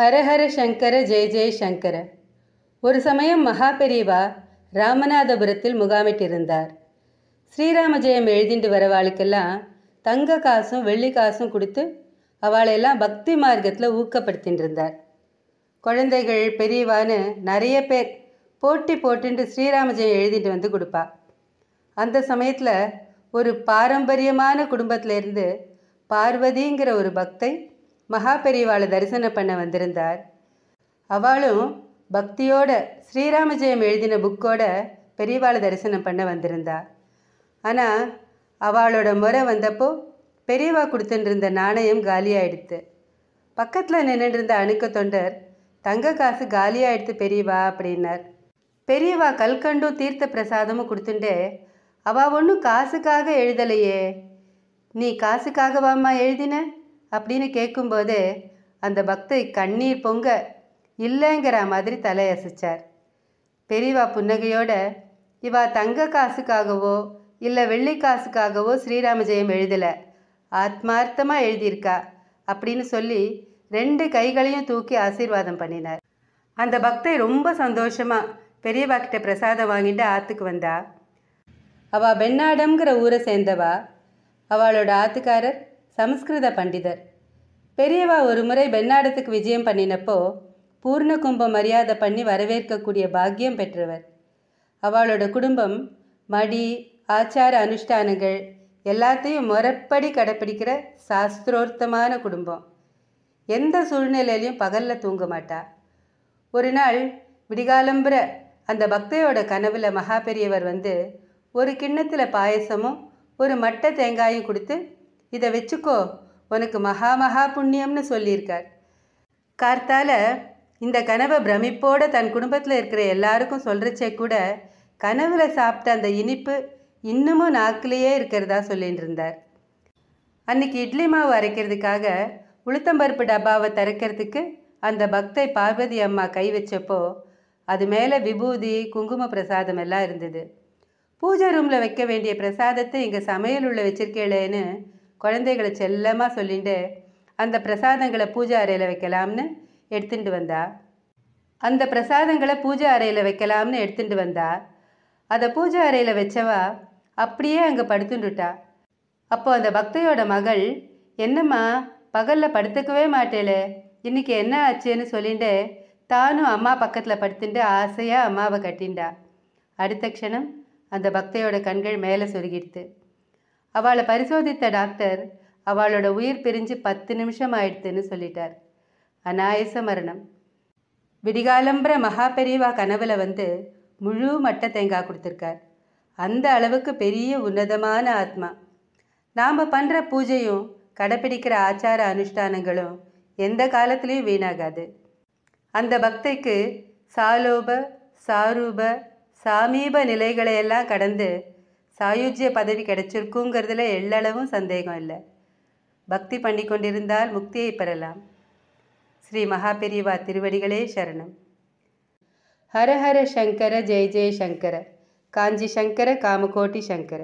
ஹரஹர சங்கர ஜெய ஜெய சங்கர ஒரு சமயம் மகாபெரிவா ராமநாதபுரத்தில் முகாமிட்டிருந்தார் ஸ்ரீராம ஜெயம் எழுதிண்டு வரவாளுக்கெல்லாம் தங்க காசும் வெள்ளி காசும் கொடுத்து அவளையெல்லாம் பக்தி மார்க்கத்தில் ஊக்கப்படுத்தின்றிருந்தார் குழந்தைகள் பெரியவான்னு நிறைய பேர் போட்டி போட்டுண்டு ஸ்ரீராம ஜெயம் எழுதிட்டு வந்து கொடுப்பா அந்த சமயத்தில் ஒரு பாரம்பரியமான குடும்பத்திலேருந்து பார்வதிங்கிற ஒரு பக்தை மகா பெரிவாளை தரிசனம் பண்ண வந்திருந்தார் அவளும் பக்தியோட ஸ்ரீராமஜெயம் எழுதின புக்கோட பெரியவாளை தரிசனம் பண்ண வந்திருந்தா ஆனால் அவளோட முறை வந்தப்போ பெரியவா கொடுத்துட்டு நாணயம் காலியாயிடுத்து பக்கத்தில் நின்றுருந்த அணுக்க தொண்டர் தங்க காசு காலியாயிடுத்து பெரியவா அப்படின்னார் பெரியவா கல்கண்டும் தீர்த்த பிரசாதமும் கொடுத்துட்டு அவள் ஒன்றும் காசுக்காக எழுதலையே நீ காசுக்காகவாம்மா எழுதின அப்படின்னு கேட்கும்போது அந்த பக்தை கண்ணீர் பொங்க இல்லைங்கிற மாதிரி தலையசைச்சார் பெரியவா புன்னகையோட இவா தங்க காசுக்காகவோ இல்லை வெள்ளி காசுக்காகவோ ஸ்ரீராம ஜெயம் எழுதலை ஆத்மார்த்தமாக எழுதியிருக்கா அப்படின்னு சொல்லி ரெண்டு கைகளையும் தூக்கி ஆசீர்வாதம் பண்ணினார் அந்த பக்தை ரொம்ப சந்தோஷமாக பெரியவா கிட்ட பிரசாதம் வாங்கிட்டு ஆற்றுக்கு வந்தா அவள் பெண்ணாடம்ங்கிற ஊரை சேர்ந்தவா அவளோட ஆத்துக்காரர் சமஸ்கிருத பண்டிதர் பெரியவா ஒரு முறை பெண்ணாடத்துக்கு விஜயம் பண்ணினப்போ பூர்ண கும்பம் மரியாதை பண்ணி வரவேற்கக்கூடிய பாக்கியம் பெற்றவர் அவளோட குடும்பம் மடி ஆச்சார அனுஷ்டானங்கள் எல்லாத்தையும் முறைப்படி கடைப்பிடிக்கிற சாஸ்திரோர்த்தமான குடும்பம் எந்த சூழ்நிலையிலையும் பகலில் தூங்க மாட்டா ஒரு நாள் விடிகாலம்புற அந்த பக்தையோட கனவில் மகா பெரியவர் வந்து ஒரு கிண்ணத்தில் பாயசமும் ஒரு மட்டை தேங்காயும் கொடுத்து இதை வச்சுக்கோ உனக்கு மகா மகா புண்ணியம்னு சொல்லியிருக்கார் கார்த்தால இந்த கனவை பிரமிப்போட தன் குடும்பத்தில் இருக்கிற எல்லாருக்கும் சொல்கிறச்சே கூட கனவுல சாப்பிட்ட அந்த இனிப்பு இன்னமும் நாக்கிலேயே இருக்கிறதா சொல்லிட்டு இருந்தார் அன்னைக்கு இட்லி மாவு அரைக்கிறதுக்காக உளுத்தம்பருப்பு டப்பாவை திறக்கிறதுக்கு அந்த பக்தை பார்வதி அம்மா கை வச்சப்போ அது மேலே விபூதி குங்கும பிரசாதம் எல்லாம் இருந்தது பூஜை ரூமில் வைக்க வேண்டிய பிரசாதத்தை இங்கே சமையல் உள்ள வச்சிருக்கேளேன்னு குழந்தைகளை செல்லமாக சொல்லிட்டு அந்த பிரசாதங்களை பூஜை அறையில் வைக்கலாம்னு எடுத்துட்டு வந்தா அந்த பிரசாதங்களை பூஜை அறையில் வைக்கலாம்னு எடுத்துட்டு வந்தா அதை பூஜை அறையில் வச்சவா அப்படியே அங்கே படுத்துட்டுட்டா அப்போ அந்த பக்தையோட மகள் என்னம்மா பகலில் படுத்துக்கவே மாட்டேலே இன்றைக்கி என்ன ஆச்சுன்னு சொல்லிட்டு தானும் அம்மா பக்கத்தில் படுத்துட்டு ஆசையாக அம்மாவை கட்டிண்டா அடுத்த க்ஷணம் அந்த பக்தையோட கண்கள் மேலே சொருகிடுது அவளை பரிசோதித்த டாக்டர் அவளோட உயிர் பிரிஞ்சு பத்து நிமிஷம் ஆயிடுதுன்னு சொல்லிட்டார் அநாயச மரணம் விடிகாலம்புற மகா பெரியவா கனவுல வந்து முழு மட்ட தேங்காய் கொடுத்துருக்கார் அந்த அளவுக்கு பெரிய உன்னதமான ஆத்மா நாம் பண்ணுற பூஜையும் கடைப்பிடிக்கிற ஆச்சார அனுஷ்டானங்களும் எந்த காலத்துலேயும் வீணாகாது அந்த பக்தைக்கு சாலோப சாரூப சாமீப நிலைகளையெல்லாம் கடந்து சாயுஜ்ய பதவி கிடைச்சிருக்குங்கிறதுல எல்லளவும் சந்தேகம் இல்லை பக்தி பண்ணி கொண்டிருந்தால் முக்தியை பெறலாம் ஸ்ரீ மகாபெரிவா திருவடிகளே சரணம் ஹரஹர சங்கர ஜெய ஜெய சங்கர காஞ்சி சங்கர காமகோட்டி சங்கர